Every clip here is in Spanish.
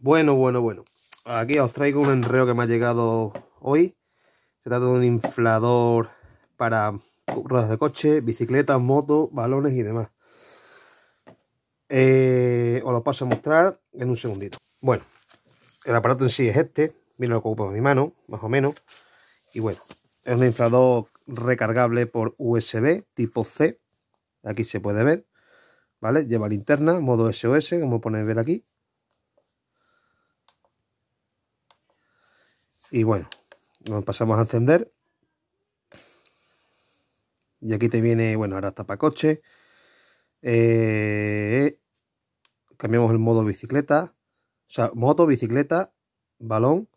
Bueno, bueno, bueno. Aquí os traigo un enreo que me ha llegado hoy. Se trata de un inflador para ruedas de coche, bicicletas, motos, balones y demás. Eh, os lo paso a mostrar en un segundito. Bueno, el aparato en sí es este. Vino lo que ocupa mi mano, más o menos. Y bueno, es un inflador recargable por USB tipo C. Aquí se puede ver. ¿Vale? Lleva linterna, modo SOS, como podéis ver aquí. y bueno nos pasamos a encender y aquí te viene bueno ahora para coche eh, cambiamos el modo bicicleta o sea moto bicicleta balón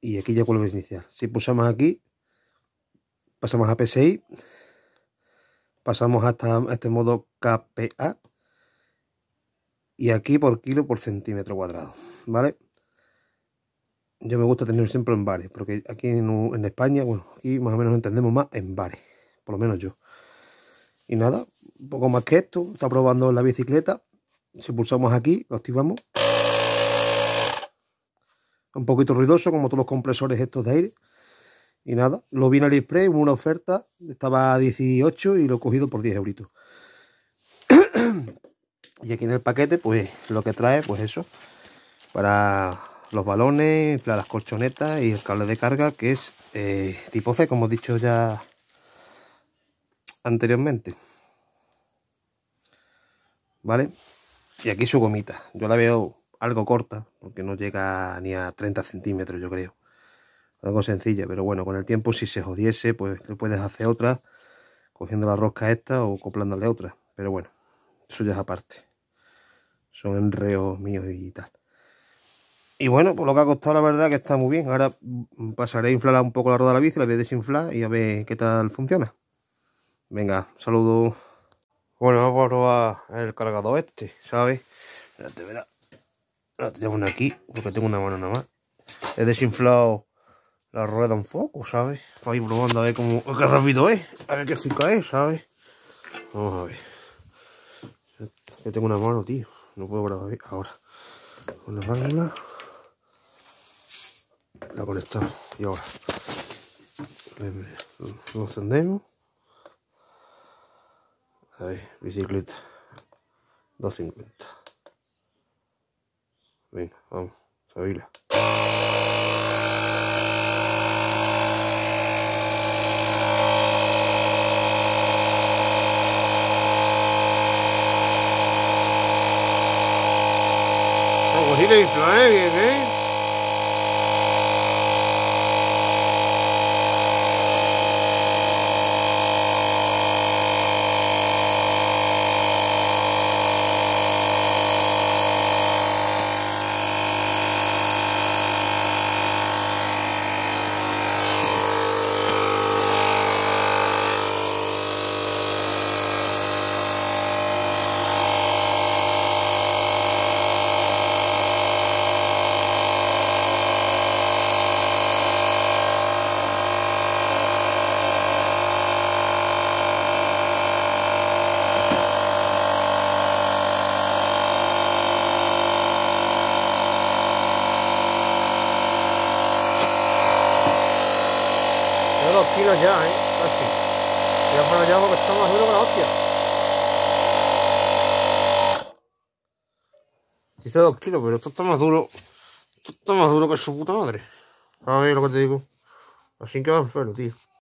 y aquí ya vuelves a iniciar si pulsamos aquí pasamos a PSI pasamos hasta este modo KPA y aquí por kilo por centímetro cuadrado vale yo me gusta tener siempre en bares, porque aquí en, España, bueno, aquí más o menos entendemos más en bares, por lo menos yo. Y nada, un poco más que esto, está probando la bicicleta. Si pulsamos aquí, lo activamos. Un poquito ruidoso, como todos los compresores estos de aire. Y nada, lo vi en AliExpress, una oferta, estaba a 18 y lo he cogido por 10 euritos. y aquí en el paquete, pues lo que trae, pues eso, para los balones, las colchonetas y el cable de carga que es eh, tipo C, como he dicho ya anteriormente. ¿Vale? Y aquí su gomita. Yo la veo algo corta, porque no llega ni a 30 centímetros, yo creo. Algo sencilla, pero bueno, con el tiempo si se jodiese, pues le puedes hacer otra, cogiendo la rosca esta o coplándole otra. Pero bueno, eso ya es aparte. Son enreos míos y tal. Y bueno, por pues lo que ha costado, la verdad, que está muy bien. Ahora pasaré a inflar un poco la rueda de la bici, la voy a desinflar y a ver qué tal funciona. Venga, saludo. Bueno, vamos a probar el cargador este, ¿sabes? Espérate, verá. tengo una aquí, porque tengo una mano nada más. He desinflado la rueda un poco, ¿sabes? Estoy probando a ver cómo, qué rápido es, a ver qué eficaz es, ¿sabes? Vamos a ver. Yo tengo una mano, tío. No puedo grabar ahora. Una la está conectado. Y ahora eh, lo encendemos. A ver, bicicleta 250. Venga, vamos, sabila. Cogí la infla, ¿eh? Bien, ¿eh? dos kilos ya, ¿eh? Casi. Voy a poner porque está más duro que la hostia. está dos kilos, pero esto está más duro. Esto está más duro que su puta madre. A ver lo que te digo. Así que va verlo, tío.